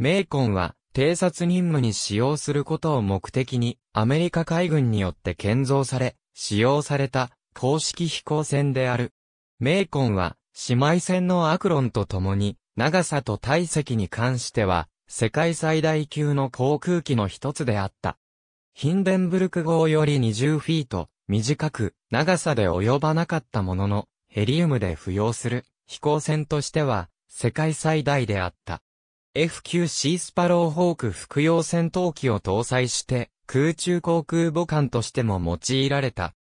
メイコンは、偵察任務に使用することを目的に、アメリカ海軍によって建造され、使用された、公式飛行船である。メイコンは、姉妹船のアクロンと共に、長さと体積に関しては、世界最大級の航空機の一つであった。ヒンデンブルク号より20フィート、短く、長さで及ばなかったものの、ヘリウムで浮揚する、飛行船としては、世界最大であった。F9C スパローホーク服用戦闘機を搭載して空中航空母艦としても用いられた。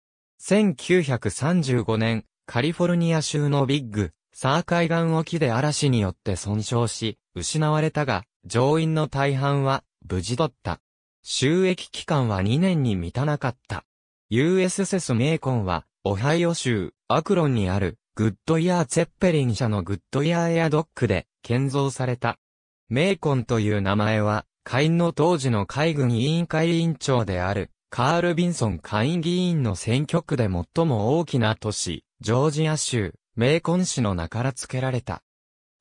1935年、カリフォルニア州のビッグ、サー海岸沖で嵐によって損傷し、失われたが、乗員の大半は無事だった。収益期間は2年に満たなかった。US s メーコンは、オハイオ州、アクロンにある、グッドイヤー・ツェッペリン社のグッドイヤーエアドックで建造された。メーコンという名前は、下院の当時の海軍委員会委員長である、カール・ビンソン下院議員の選挙区で最も大きな都市、ジョージア州、メーコン市の名から付けられた。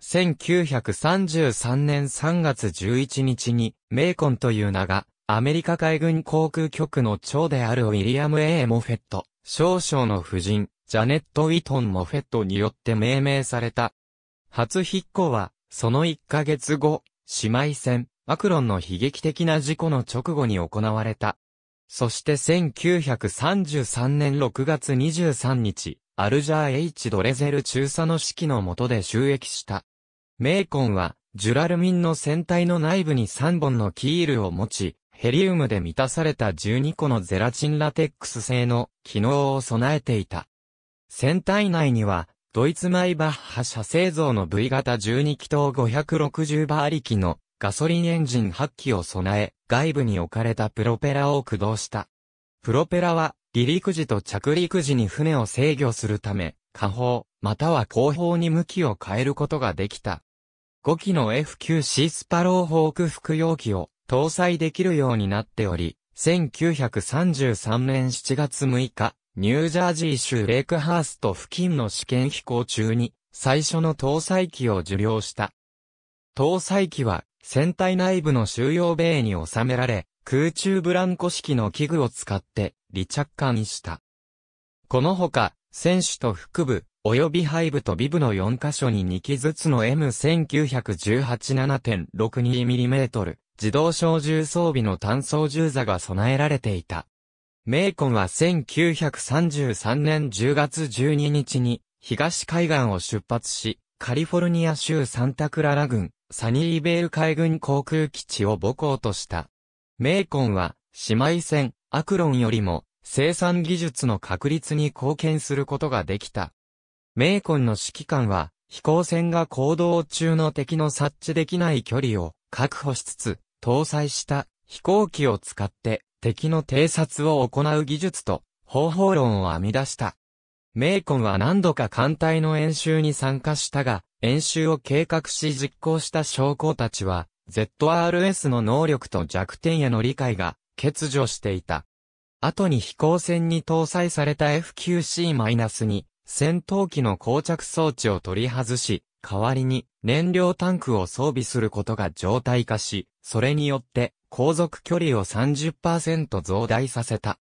1933年3月11日に、メーコンという名が、アメリカ海軍航空局の長であるウィリアム・ A・ モフェット、少々の夫人、ジャネット・ウィトン・モフェットによって命名された。初っ行は、その1ヶ月後、姉妹戦、アクロンの悲劇的な事故の直後に行われた。そして1933年6月23日、アルジャー H ドレゼル中佐の指揮の下で収益した。メーコンは、ジュラルミンの船体の内部に3本のキールを持ち、ヘリウムで満たされた12個のゼラチンラテックス製の機能を備えていた。船体内にはドイツマイバッハ社製造の V 型12気筒560馬力のガソリンエンジン8機を備え、外部に置かれたプロペラを駆動した。プロペラは、離陸時と着陸時に船を制御するため、下方、または後方に向きを変えることができた。5機の F9C スパローホーク服用機を搭載できるようになっており、1933年7月6日、ニュージャージー州レイクハースト付近の試験飛行中に、最初の搭載機を受領した。搭載機は、船体内部の収容米に収められ、空中ブランコ式の器具を使って、離着艦した。このほか、船首と腹部、及び背部と尾部の4箇所に2機ずつの M1918-7.62mm 自動小銃装備の単装銃座が備えられていた。メイコンは1933年10月12日に東海岸を出発し、カリフォルニア州サンタクララ郡、サニーベール海軍航空基地を母港とした。メイコンは姉妹船アクロンよりも生産技術の確立に貢献することができた。メイコンの指揮官は飛行船が行動中の敵の察知できない距離を確保しつつ搭載した飛行機を使って敵の偵察を行う技術と方法論を編み出した。メイコンは何度か艦隊の演習に参加したが、演習を計画し実行した将校たちは、ZRS の能力と弱点への理解が欠如していた。後に飛行船に搭載された FQC-2 戦闘機の膠着装置を取り外し、代わりに燃料タンクを装備することが常態化し、それによって航続距離を30%増大させた。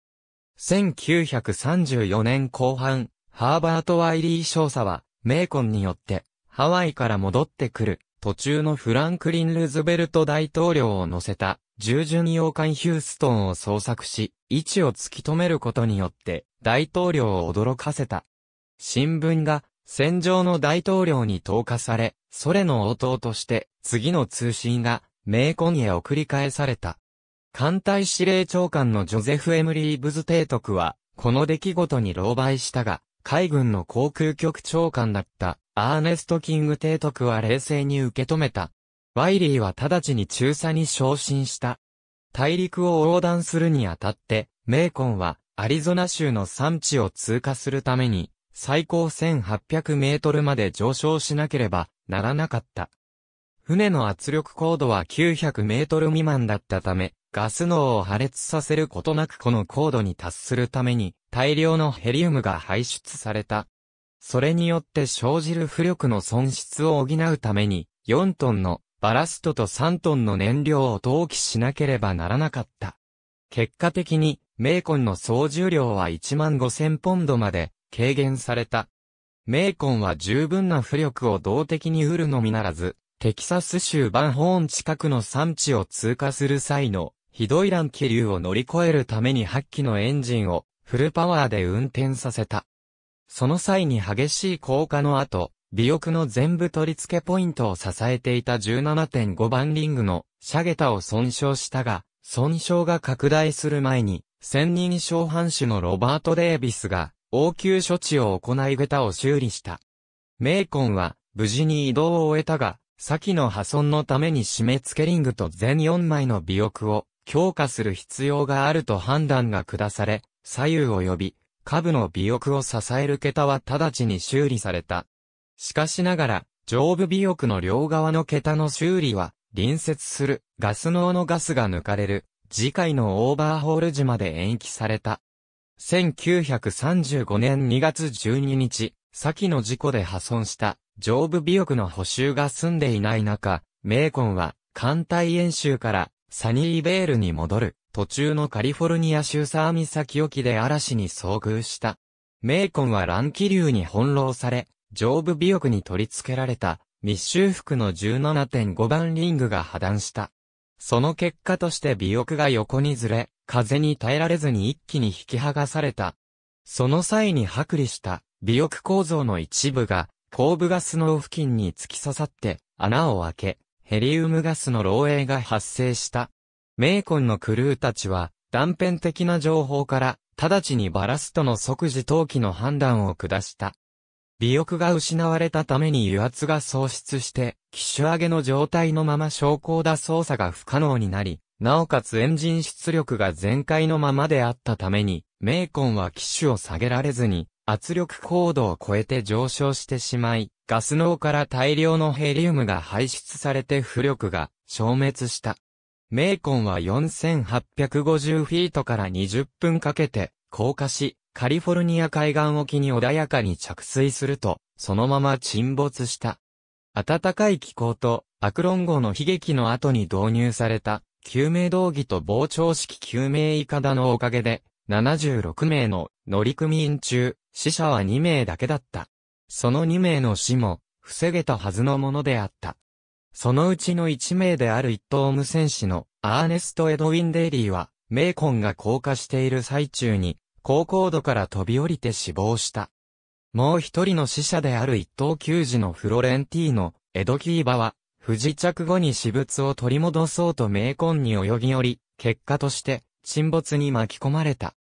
1934年後半、ハーバート・ワイリー少佐は、メーコンによって、ハワイから戻ってくる、途中のフランクリン・ルーズベルト大統領を乗せた、従順洋艦ヒューストンを捜索し、位置を突き止めることによって、大統領を驚かせた。新聞が、戦場の大統領に投下され、ソレの応答として、次の通信が、名婚へ送り返された。艦隊司令長官のジョゼフ・エムリー・ブズ提督は、この出来事に狼狽したが、海軍の航空局長官だったアーネスト・キング提督は冷静に受け止めた。ワイリーは直ちに中佐に昇進した。大陸を横断するにあたって、メーコンはアリゾナ州の産地を通過するために、最高1800メートルまで上昇しなければならなかった。船の圧力高度は900メートル未満だったため、ガス脳を破裂させることなくこの高度に達するために大量のヘリウムが排出された。それによって生じる浮力の損失を補うために4トンのバラストと3トンの燃料を投棄しなければならなかった。結果的にメーコンの総重量は1万5000ポンドまで軽減された。メーコンは十分な浮力を動的に売るのみならず、テキサス州バンホーン近くの山地を通過する際のひどい乱気流を乗り越えるために8機のエンジンをフルパワーで運転させた。その際に激しい降下の後、尾翼の全部取り付けポイントを支えていた17.5番リングのシャゲタを損傷したが、損傷が拡大する前に、千人小藩主のロバート・デービスが、応急処置を行いゲタを修理した。メイコンは、無事に移動を終えたが、先の破損のために締め付けリングと全4枚の尾翼を強化する必要があると判断が下され、左右及び、下部の尾翼を支える桁は直ちに修理された。しかしながら、上部尾翼の両側の桁の修理は、隣接するガス脳のガスが抜かれる、次回のオーバーホール時まで延期された。1935年2月12日、先の事故で破損した上部尾翼の補修が済んでいない中、メーコンは、艦隊演習からサニーベールに戻る途中のカリフォルニア州サーミサキ沖で嵐に遭遇した。メーコンは乱気流に翻弄され、上部尾翼に取り付けられた密集服の17.5番リングが破断した。その結果として尾翼が横にずれ、風に耐えられずに一気に引き剥がされた。その際に剥離した尾翼構造の一部が後部ガスの付近に突き刺さって穴を開け、ヘリウムガスの漏洩が発生した。メーコンのクルーたちは断片的な情報から直ちにバラストの即時投棄の判断を下した。尾翼が失われたために油圧が喪失して、機種上げの状態のまま昇降だ操作が不可能になり、なおかつエンジン出力が全開のままであったために、メーコンは機種を下げられずに、圧力高度を超えて上昇してしまい、ガス脳から大量のヘリウムが排出されて浮力が消滅した。メーコンは4850フィートから20分かけて降下し、カリフォルニア海岸沖に穏やかに着水すると、そのまま沈没した。暖かい気候と、アクロン号の悲劇の後に導入された、救命道義と膨張式救命いかだのおかげで、76名の乗組員中、死者は2名だけだった。その2名の死も、防げたはずのものであった。そのうちの1名である一等無戦士のアーネスト・エドウィン・デイリーは、メイコンが降下している最中に、高高度から飛び降りて死亡した。もう一人の死者である一等球児のフロレンティーノ、エドキーバは、不時着後に私物を取り戻そうとメイコンに泳ぎ寄り、結果として、沈没に巻き込まれた。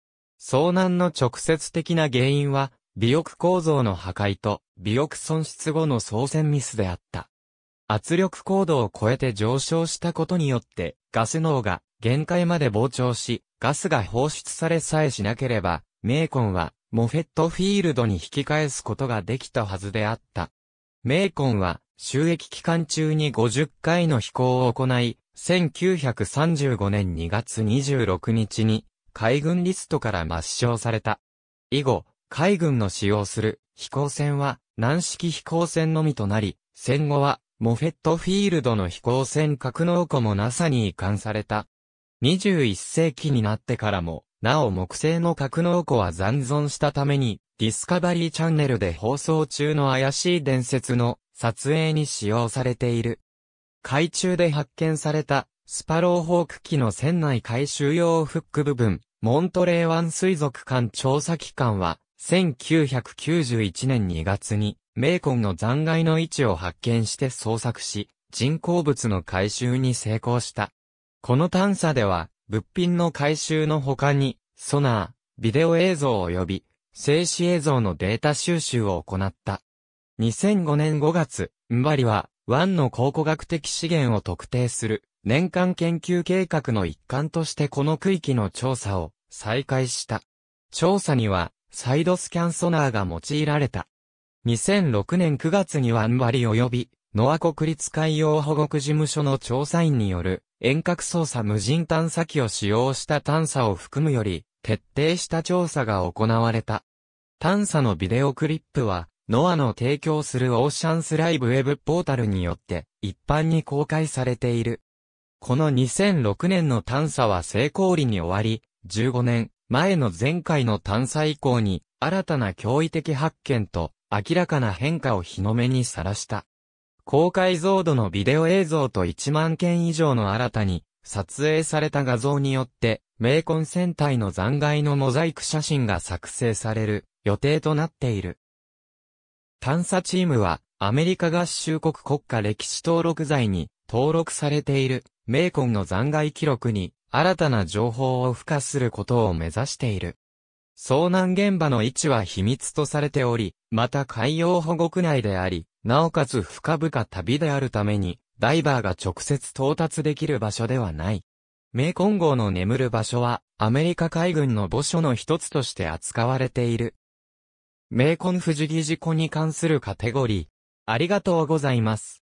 遭難の直接的な原因は、尾翼構造の破壊と、尾翼損失後の操船ミスであった。圧力高度を超えて上昇したことによって、ガス脳が限界まで膨張し、ガスが放出されさえしなければ、メーコンは、モフェットフィールドに引き返すことができたはずであった。メーコンは、収益期間中に50回の飛行を行い、1935年2月26日に海軍リストから抹消された。以後、海軍の使用する飛行船は軟式飛行船のみとなり、戦後はモフェットフィールドの飛行船格納庫も NASA に移管された。21世紀になってからも、なお木製の格納庫は残存したために、ディスカバリーチャンネルで放送中の怪しい伝説の撮影に使用されている。海中で発見されたスパローホーク機の船内回収用フック部分、モントレー湾水族館調査機関は、1991年2月に、メーコンの残骸の位置を発見して捜索し、人工物の回収に成功した。この探査では、物品の回収の他に、ソナー、ビデオ映像及び、静止映像のデータ収集を行った。2005年5月、ンバリは、湾の考古学的資源を特定する年間研究計画の一環としてこの区域の調査を再開した。調査には、サイドスキャンソナーが用いられた。2006年9月にワンバリ及び、ノア国立海洋保護区事務所の調査員による遠隔操作無人探査機を使用した探査を含むより、徹底した調査が行われた。探査のビデオクリップは、ノアの提供するオーシャンスライブウェブポータルによって一般に公開されている。この2006年の探査は成功裏に終わり、15年前の前回の探査以降に新たな驚異的発見と明らかな変化を日の目にさらした。高解像度のビデオ映像と1万件以上の新たに撮影された画像によってメーコン戦隊の残骸のモザイク写真が作成される予定となっている。探査チームは、アメリカ合衆国国家歴史登録罪に登録されている、メーコンの残骸記録に、新たな情報を付加することを目指している。遭難現場の位置は秘密とされており、また海洋保護区内であり、なおかつ深々旅であるために、ダイバーが直接到達できる場所ではない。メーコン号の眠る場所は、アメリカ海軍の墓所の一つとして扱われている、名コン不思議事故に関するカテゴリー。ありがとうございます。